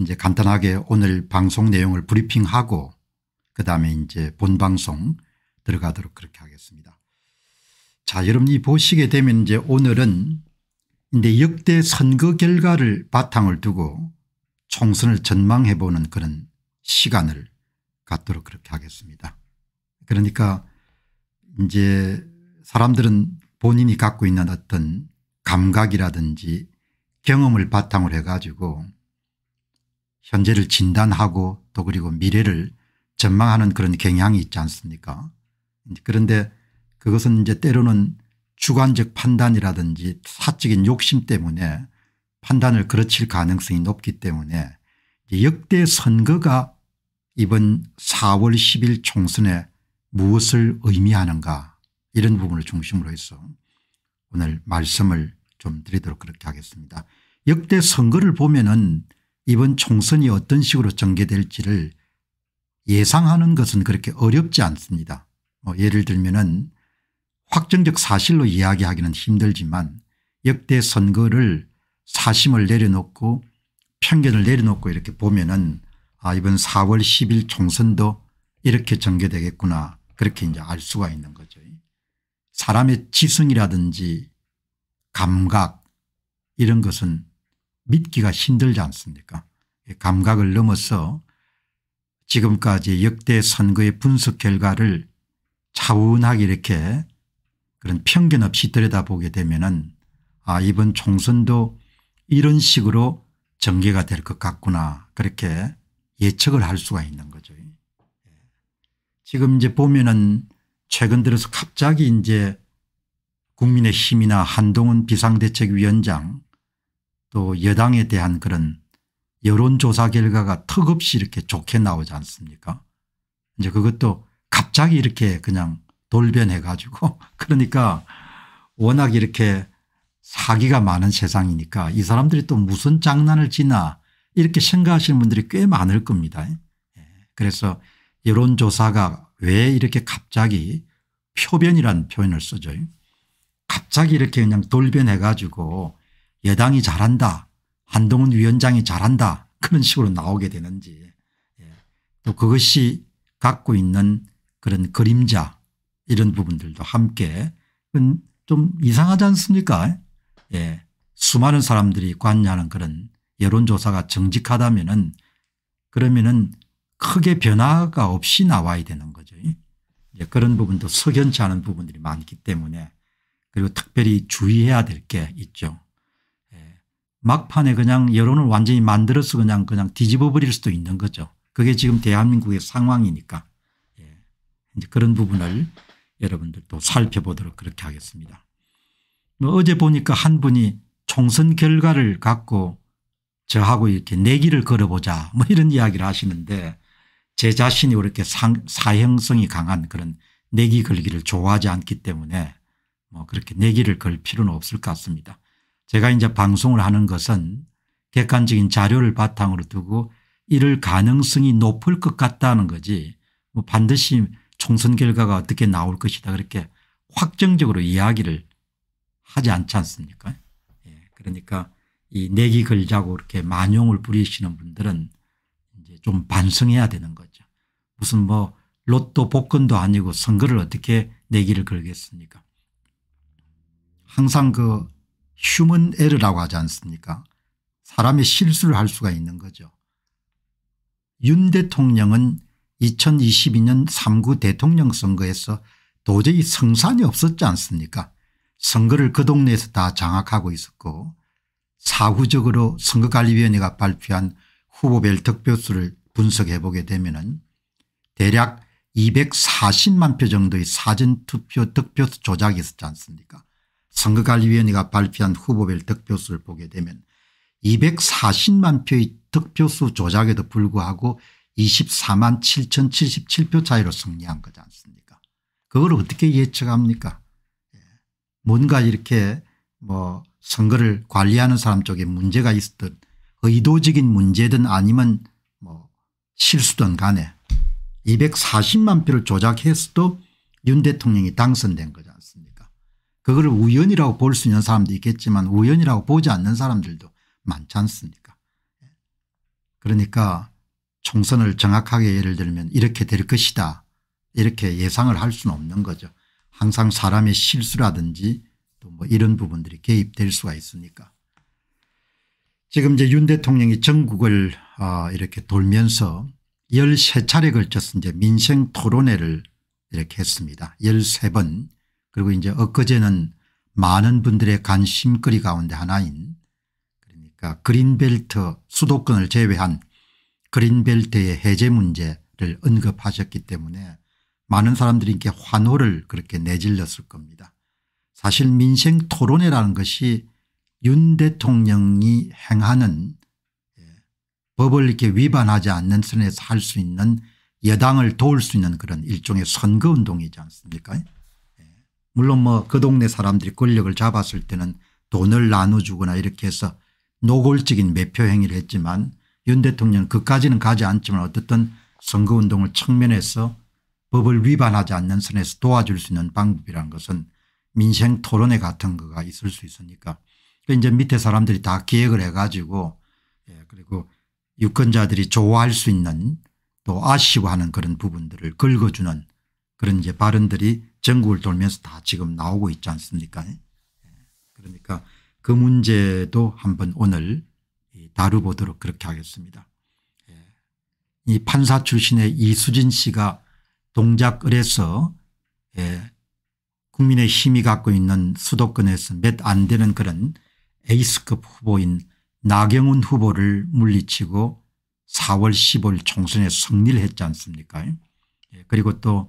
이제 간단하게 오늘 방송 내용을 브리핑하고 그다음에 이제 본방송 들어가도록 그렇게 하겠습니다. 자 여러분이 보시게 되면 이제 오늘은 이제 역대 선거 결과를 바탕을 두고 총선을 전망해 보는 그런 시간을 갖도록 그렇게 하겠습니다. 그러니까 이제 사람들은 본인이 갖고 있는 어떤 감각이라든지 경험을 바탕으로 해가지고 현재를 진단하고 또 그리고 미래를 전망하는 그런 경향이 있지 않습니까 그런데 그것은 이제 때로는 주관적 판단이라든지 사적인 욕심 때문에 판단을 그르칠 가능성이 높기 때문에 역대 선거가 이번 4월 10일 총선에 무엇을 의미하는가 이런 부분을 중심으로 해서 오늘 말씀을 좀 드리도록 그렇게 하겠습니다. 역대 선거를 보면은 이번 총선이 어떤 식으로 전개될지를 예상하는 것은 그렇게 어렵지 않습니다. 뭐 예를 들면은 확정적 사실로 이야기하기는 힘들지만 역대 선거를 사심을 내려놓고 편견을 내려놓고 이렇게 보면은 아 이번 4월 10일 총선도 이렇게 전개되겠구나 그렇게 이제 알 수가 있는 거죠. 사람의 지성이라든지 감각 이런 것은 믿기가 힘들지 않습니까 감각을 넘어서 지금까지 역대 선거의 분석 결과를 차분하게 이렇게 그런 편견 없이 들여다보게 되면은 아 이번 총선도 이런 식으로 전개가 될 것 같구나 그렇게 예측을 할 수가 있는 거죠. 예. 지금 이제 보면은 최근 들어서 갑자기 이제 국민의힘이나 한동훈 비상대책위원장 또 여당에 대한 그런 여론조사 결과가 턱없이 이렇게 좋게 나오지 않습니까 이제 그것도 갑자기 이렇게 그냥 돌변해 가지고 그러니까 워낙 이렇게 사기가 많은 세상이니까 이 사람들이 또 무슨 장난을 치나 이렇게 생각하시는 분들이 꽤 많을 겁니다. 예. 그래서 여론조사가 왜 이렇게 갑자기 표변이란 표현을 쓰죠. 갑자기 이렇게 그냥 돌변해 가지고 여당이 잘한다. 한동훈 위원장이 잘한다. 그런 식으로 나오게 되는지 예. 또 그것이 갖고 있는 그런 그림자 이런 부분들도 함께 좀 이상하지 않습니까 예. 수많은 사람들이 관여하는 그런 여론조사가 정직하다면 은 그러면 크게 변화가 없이 나와야 되는 거죠. 예. 그런 부분도 석연치 않은 부분들이 많기 때문에 그리고 특별히 주의해야 될 게 있죠. 막판에 그냥 여론을 완전히 만들어서 그냥 그냥 뒤집어 버릴 수도 있는 거죠. 그게 지금 대한민국의 상황이니까 예. 이제 그런 부분을 여러분들도 살펴보도록 그렇게 하겠습니다. 뭐 어제 보니까 한 분이 총선 결과를 갖고 저하고 이렇게 내기를 걸어보자 뭐 이런 이야기를 하시는데 제 자신이 그렇게 상, 사형성이 강한 그런 내기 걸기를 좋아하지 않기 때문에 뭐 그렇게 내기를 걸 필요는 없을 것 같습니다. 제가 이제 방송을 하는 것은 객관적인 자료를 바탕으로 두고 이럴 가능성이 높을 것 같다는 거지 뭐 반드시 총선 결과가 어떻게 나올 것이다 그렇게 확정적으로 이야기를 하지 않지 않습니까 예. 그러니까 이 내기 걸자고 이렇게 만용을 부리시는 분들은 이제 좀 반성해야 되는 거죠. 무슨 뭐 로또 복권도 아니고 선거를 어떻게 내기를 걸겠습니까 항상 그 휴먼 에러라고 하지 않습니까 사람의 실수를 할 수가 있는 거죠. 윤 대통령은 2022년 3구 대통령 선거에서 도저히 성산이 없었지 않습니까 선거를 그 동네에서 다 장악하고 있었고 사후적으로 선거관리위원회가 발표한 후보별 득표수를 분석해 보게 되면 대략 240만 표 정도의 사전투표 득표수 조작이 있었지 않습니까 선거관리위원회가 발표한 후보별 득표수를 보게 되면 240만 표의 득표수 조작에도 불구하고 24만 7,077표 차이로 승리한 거지 않습니까 그걸 어떻게 예측합니까 예. 뭔가 이렇게 뭐 선거를 관리하는 사람 쪽에 문제가 있었든 의도적인 문제든 아니면 뭐 실수든 간에 240만 표를 조작했어도 윤 대통령이 당선된 거죠. 그걸 우연이라고 볼 수 있는 사람도 있겠지만 우연이라고 보지 않는 사람들도 많지 않습니까 그러니까 총선을 정확하게 예를 들면 이렇게 될 것이다 이렇게 예상을 할 수는 없는 거죠. 항상 사람의 실수라든지 또 뭐 이런 부분들이 개입될 수가 있으니까. 지금 이제 윤 대통령이 전국을 아 이렇게 돌면서 13차례 걸쳐서 이제 민생 토론회를 이렇게 했습니다. 13번 그리고 이제 엊그제는 많은 분들의 관심거리 가운데 하나인 그러니까 그린벨트 수도권을 제외한 그린벨트의 해제 문제를 언급하셨기 때문에 많은 사람들이 이렇게 환호를 그렇게 내질렀을 겁니다. 사실 민생 토론회라는 것이 윤 대통령이 행하는 예, 법을 이렇게 위반하지 않는 선에서 할 수 있는 여당을 도울 수 있는 그런 일종의 선거운동이지 않습니까 물론 뭐 그 동네 사람들이 권력을 잡았을 때는 돈을 나눠주거나 이렇게 해서 노골적인 매표 행위를 했지만 윤 대통령은 그까지는 가지 않지만 어쨌든 선거운동을 측면에서 법을 위반하지 않는 선에서 도와줄 수 있는 방법이란 것은 민생 토론회 같은 거가 있을 수 있으니까 그 이제 밑에 사람들이 다 기획을 해가지고 예 그리고 유권자들이 좋아할 수 있는 또 아쉬워하는 그런 부분들을 긁어주는 그런 이제 발언들이 전국을 돌면서 다 지금 나오고 있지 않습니까 예. 그러니까 그 문제도 한번 오늘 다루보도록 그렇게 하겠습니다. 예. 이 판사 출신의 이수진 씨가 동작을에서 예, 국민의 힘이 갖고 있는 수도권에서 몇 안 되는 그런 에이스급 후보인 나경원 후보를 물리치고 4월 15일 총선에 승리를 했지 않습니까 그리고 또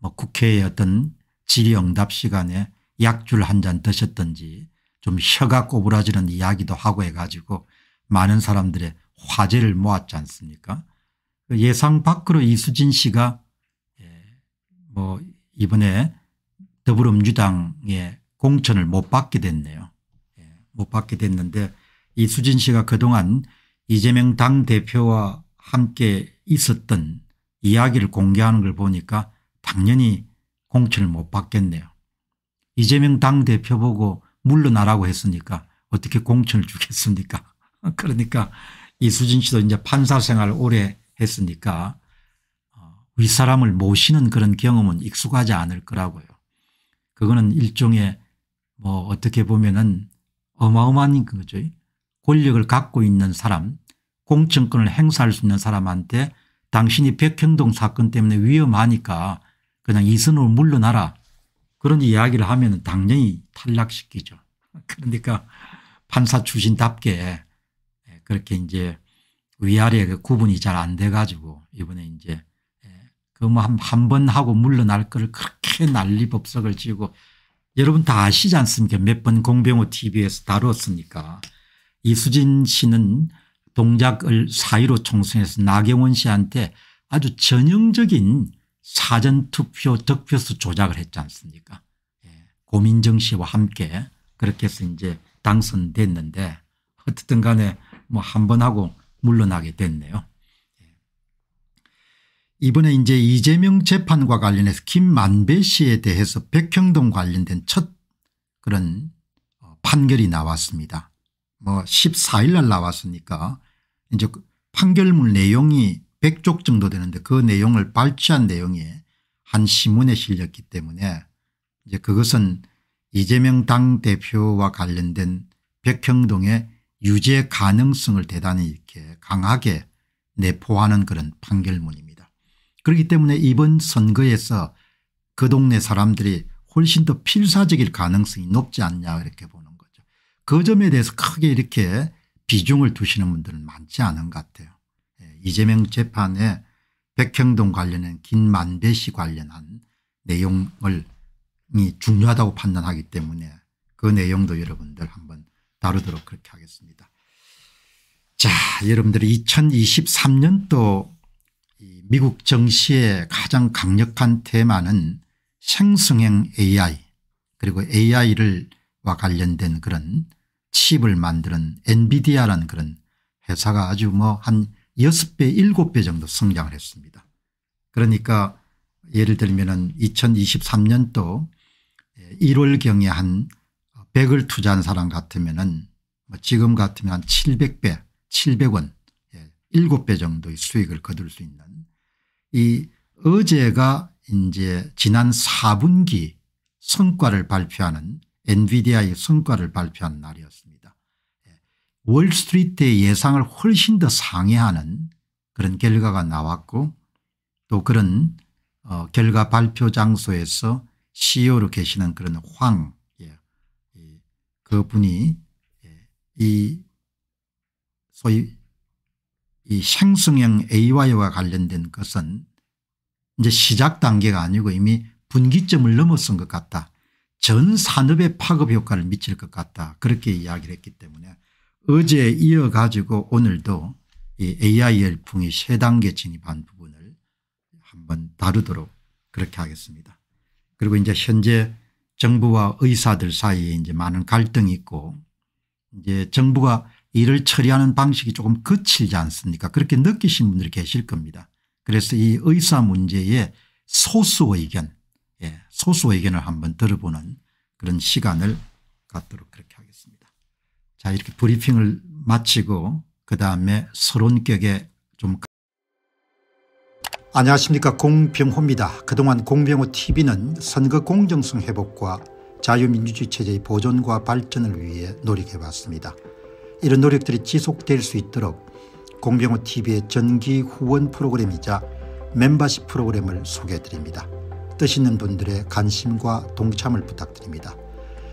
뭐 국회의 어떤 질의응답 시간에 약줄 한 잔 드셨든지 좀 혀가 꼬부라지는 이야기도 하고 해가지고 많은 사람들의 화제를 모았지 않습니까 그 예상 밖으로 이수진 씨가 예, 뭐 이번에 더불어민주당의 공천을 못 받게 됐네요. 예, 못 받게 됐는데 이수진 씨가 그동안 이재명 당대표와 함께 있었던 이야기를 공개하는 걸 보니까 당연히 공천을 못 받겠네요. 이재명 당대표 보고 물러나라고 했으니까 어떻게 공천을 주겠습니까 그러니까 이수진 씨도 이제 판사 생활 오래 했으니까 어, 윗사람을 모시는 그런 경험은 익숙하지 않을 거라고요. 그거는 일종의 뭐 어떻게 보면은 어마어마한 거죠. 권력을 갖고 있는 사람 공천권을 행사할 수 있는 사람한테 당신이 백형동 사건 때문에 위험하니까 그냥 이선으로 물러나라 그런 이야기를 하면 당연히 탈락시키죠. 그러니까 판사 출신답게 예, 그렇게 이제 위아래 그 구분이 잘 안 돼가지고 이번에 이제 예, 그뭐 한 번 하고 물러날 거 그렇게 난리 법석을 지고 여러분 다 아시지 않습니까? 몇 번 공병호 TV에서 다뤘으니까 이수진 씨는 동작을 사의로 총선에서 나경원 씨한테 아주 전형적인 사전투표 득표수 조작을 했지 않습니까 예, 고민정 씨와 함께 그렇게 해서 이제 당선됐는데 어쨌든 간에 뭐 한 번 하고 물러나게 됐네요. 예. 이번에 이제 이재명 재판과 관련해서 김만배 씨에 대해서 백형동 관련된 첫 그런 어, 판결이 나왔습니다. 뭐 14일 날 나왔으니까 이제 그 판결문 내용이 100쪽 정도 되는데 그 내용을 발췌한 내용이 한 신문에 실렸기 때문에 이제 그것은 이재명 당대표와 관련된 백평동의 유죄 가능성을 대단히 이렇게 강하게 내포하는 그런 판결문입니다. 그렇기 때문에 이번 선거에서 그 동네 사람들이 훨씬 더 필사적일 가능성이 높지 않냐 이렇게 보는 거죠. 그 점에 대해서 크게 이렇게 비중을 두시는 분들은 많지 않은 것 같아요. 이재명 재판에 백형동 관련한 김만배 씨 관련한 내용이 중요하다고 판단하기 때문에 그 내용도 여러분들 한번 다루도록 그렇게 하겠습니다. 자여러분들 2023년도 미국 정시의 가장 강력한 테마는 생성형 AI 그리고 a i 와 관련된 그런 칩을 만드는 엔비디아라는 그런 회사가 아주 뭐한 6배 7배 정도 성장을 했습니다. 그러니까 예를 들면 2023년도 1월경에 한 100을 투자한 사람 같으면 뭐 지금 같으면 한 700배 700원 7배 정도의 수익을 거둘 수 있는 이 어제가 이제 지난 4분기 성과를 발표하는 엔비디아의 성과를 발표한 날이었습니다. 월스트리트의 예상을 훨씬 더 상회하는 그런 결과가 나왔고 또 그런 어 결과 발표 장소에서 CEO로 계시는 그런 황 예, 그분이 예, 이 소위 이 생성형 AI와 관련된 것은 이제 시작 단계가 아니고 이미 분기점을 넘어선 것 같다. 전산업의 파급 효과를 미칠 것 같다. 그렇게 이야기를 했기 때문에 어제 이어가지고 오늘도 이 AI 열풍이 세 단계 진입한 부분을 한번 다루도록 그렇게 하겠습니다. 그리고 이제 현재 정부와 의사들 사이에 이제 많은 갈등이 있고 이제 정부가 일을 처리하는 방식이 조금 거칠지 않습니까? 그렇게 느끼신 분들이 계실 겁니다. 그래서 이 의사 문제의 소수 의견, 예, 소수 의견을 한번 들어보는 그런 시간을 갖도록 그렇게 자 이렇게 브리핑을 마치고 그다음에 서론격에 좀 안녕하십니까 공병호입니다. 그동안 공병호 tv는 선거 공정성 회복과 자유민주주의 체제의 보존과 발전을 위해 노력해봤습니다 이런 노력들이 지속될 수 있도록 공병호 tv의 전기 후원 프로그램이자 멤버십 프로그램을 소개해드립니다. 뜻 있는 분들의 관심과 동참을 부탁드립니다.